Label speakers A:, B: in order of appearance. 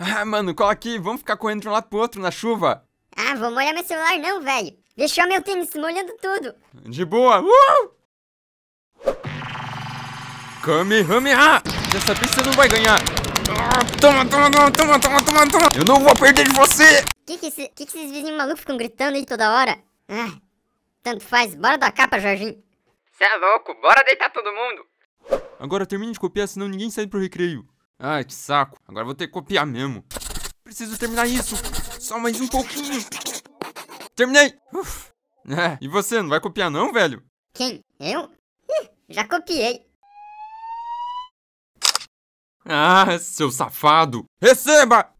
A: Ah, mano, cola aqui, vamos ficar correndo de um lado pro outro na chuva.
B: Ah, vou molhar meu celular não, velho. Deixou meu tênis molhando tudo.
C: De boa. Uh! Kamehameha! Já sabia que você não vai ganhar.
B: Ah, toma, toma, toma,
C: toma, toma, toma, toma. Eu não vou perder de você.
D: Que que, esse, que, que esses vizinhos malucos ficam gritando aí toda hora? Ah, tanto faz. Bora dar capa, Jorginho. Cê é louco, bora deitar todo mundo.
E: Agora termine de copiar, senão ninguém sai pro recreio. Ai, que saco. Agora vou ter que copiar mesmo.
D: Preciso terminar isso. Só mais um pouquinho. Terminei. Uf.
A: É, e você, não vai copiar não, velho?
B: Quem? Eu? Já copiei.
C: Ah, seu safado. Receba!